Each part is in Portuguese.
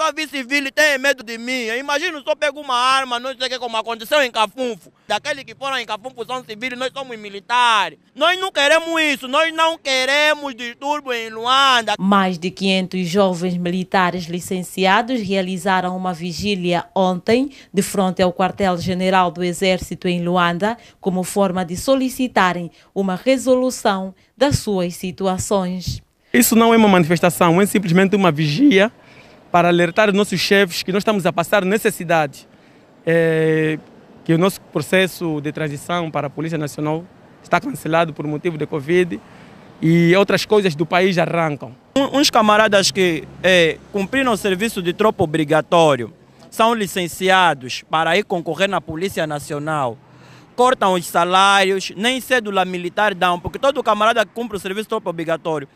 Davi civil e tem medo de mim. Imagina, só pego uma arma, não sei o que, como aconteceu em Cafunfo. Daqueles que foram em Cafunfo são civis, nós somos militares. Nós não queremos isso, nós não queremos distúrbio em Luanda. Mais de 500 jovens militares licenciados realizaram uma vigília ontem de frente ao quartel-general do Exército em Luanda como forma de solicitarem uma resolução das suas situações. Isso não é uma manifestação, é simplesmente uma vigia para alertar os nossos chefes que nós estamos a passar necessidade, é, que o nosso processo de transição para a Polícia Nacional está cancelado por motivo de Covid e outras coisas do país arrancam. uns camaradas que é, cumpriram o serviço de tropa obrigatório são licenciados para ir concorrer na Polícia Nacional. Cortam os salários, nem cédula militar dão, porque todo camarada que cumpre o serviço de tropa obrigatório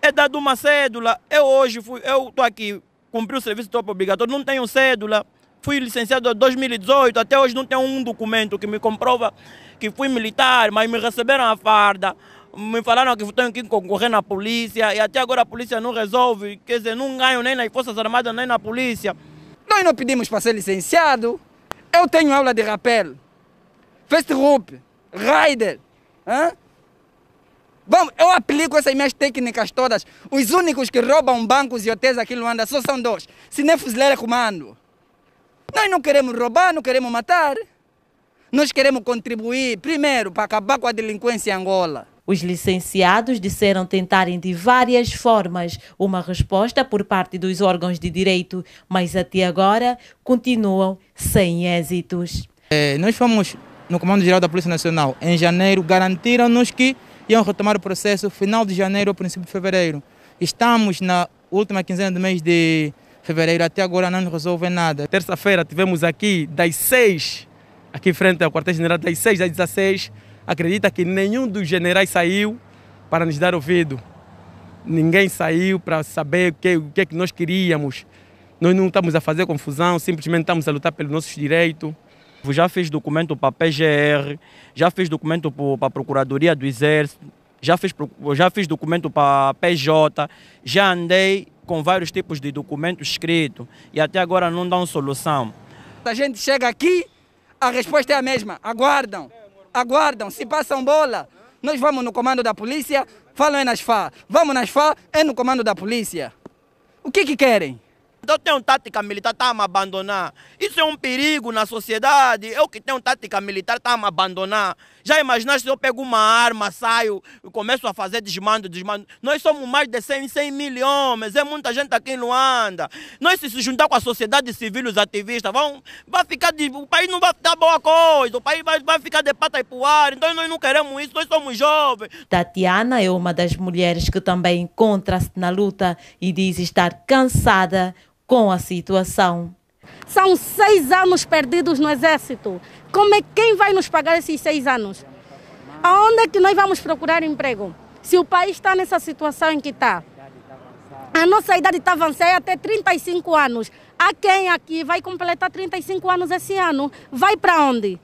é dado uma cédula. Eu hoje fui, eu estou aqui cumpri o serviço tropa obrigatório, não tenho cédula. Fui licenciado em 2018, até hoje não tenho um documento que me comprova que fui militar, mas me receberam a farda. Me falaram que tenho que concorrer na polícia e até agora a polícia não resolve. Quer dizer, não ganho nem nas Forças Armadas, nem na polícia. Nós não pedimos para ser licenciado. Eu tenho aula de rapel, fast rope, rider. Hein? Vamos, eu aplico essas minhas técnicas todas. Os únicos que roubam bancos e hotéis aqui em Luanda só são dois. Se nem fuzileiro é comando. Nós não queremos roubar, não queremos matar. Nós queremos contribuir, primeiro, para acabar com a delinquência em Angola. Os licenciados disseram tentarem de várias formas uma resposta por parte dos órgãos de direito, mas até agora continuam sem êxitos. É, nós fomos no Comando Geral da Polícia Nacional em janeiro, garantiram-nos que iam retomar o processo final de janeiro ou princípio de fevereiro. Estamos na última quinzena do mês de fevereiro, até agora não nos resolvem nada. Terça-feira tivemos aqui das 6, aqui em frente ao quartel-general, das 6 às 16. Acredita que nenhum dos generais saiu para nos dar ouvido. Ninguém saiu para saber o que, o que é que nós queríamos. Nós não estamos a fazer confusão, simplesmente estamos a lutar pelos nossos direitos. Tipo, já fiz documento para a PGR, já fiz documento para a Procuradoria do Exército, já fiz, já fiz documento para a PJ, já andei com vários tipos de documentos escritos e até agora não dão solução. A gente chega aqui, a resposta é a mesma, aguardam, aguardam, se passam bola, nós vamos no comando da polícia, falam é nas FA, vamos nas FA, é no comando da polícia. O que que querem? Então tem um tática militar, está a me abandonar. Isso é um perigo na sociedade. Eu que tenho tática militar, está a me abandonar. Já imaginaste se eu pego uma arma, saio e começo a fazer desmando, desmando. Nós somos mais de 100, 100 mil homens, é muita gente aqui em Luanda. Nós se juntar com a sociedade civil, os ativistas, vão, vai ficar de, o país não vai dar boa coisa, o país vai, vai ficar de pata e pro ar. Então nós não queremos isso, nós somos jovens. Tatiana é uma das mulheres que também encontra-se na luta e diz estar cansada com a situação. São seis anos perdidos no Exército. Como é quem vai nos pagar esses seis anos? Aonde é que nós vamos procurar emprego? Se o país está nessa situação em que está. A nossa idade está avançada é até 35 anos. Há quem aqui vai completar 35 anos esse ano? Vai para onde?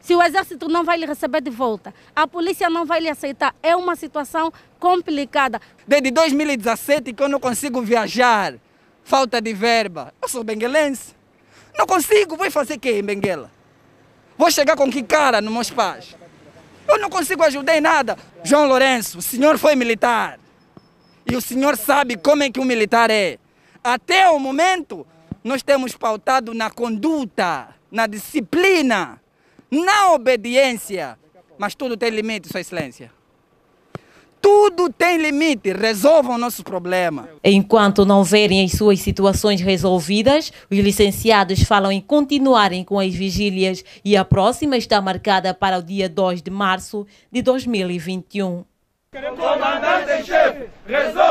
Se o exército não vai lhe receber de volta, a polícia não vai lhe aceitar, é uma situação complicada. Desde 2017 que eu não consigo viajar falta de verba. Eu sou benguelense. Não consigo, vou fazer o quê em Benguela? Vou chegar com que cara nos meus pais? Eu não consigo ajudar em nada. João Lourenço, o senhor foi militar. E o senhor sabe como é que o militar é. Até o momento, nós temos pautado na conduta, na disciplina, na obediência. Mas tudo tem limite, Sua Excelência. Tudo tem limite, resolvam nossos problemas. Enquanto não verem as suas situações resolvidas, os licenciados falam em continuarem com as vigílias e a próxima está marcada para o dia 2 de março de 2021. Comandante-chefe, resolve!